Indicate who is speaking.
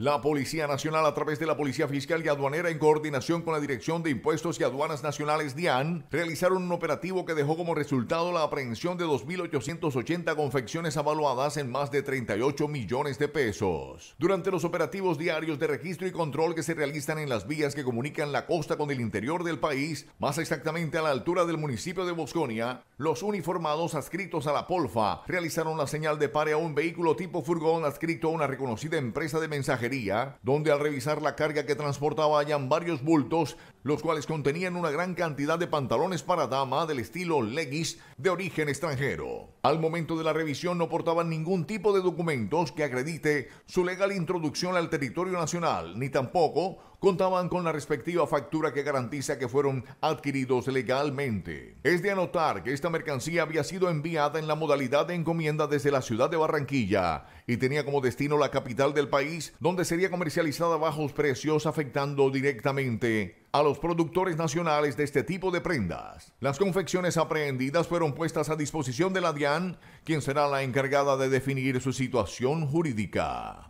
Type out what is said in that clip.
Speaker 1: La Policía Nacional, a través de la Policía Fiscal y Aduanera, en coordinación con la Dirección de Impuestos y Aduanas Nacionales, DIAN, realizaron un operativo que dejó como resultado la aprehensión de 2.880 confecciones avaluadas en más de 38 millones de pesos. Durante los operativos diarios de registro y control que se realizan en las vías que comunican la costa con el interior del país, más exactamente a la altura del municipio de Bosconia, los uniformados adscritos a la Polfa realizaron la señal de pare a un vehículo tipo furgón adscrito a una reconocida empresa de mensajes donde al revisar la carga que transportaba hallan varios bultos, los cuales contenían una gran cantidad de pantalones para dama del estilo Leggis de origen extranjero. Al momento de la revisión no portaban ningún tipo de documentos que acredite su legal introducción al territorio nacional, ni tampoco contaban con la respectiva factura que garantiza que fueron adquiridos legalmente. Es de anotar que esta mercancía había sido enviada en la modalidad de encomienda desde la ciudad de Barranquilla y tenía como destino la capital del país, donde sería comercializada a bajos precios afectando directamente a los productores nacionales de este tipo de prendas. Las confecciones aprehendidas fueron puestas a disposición de la DIAN, quien será la encargada de definir su situación jurídica.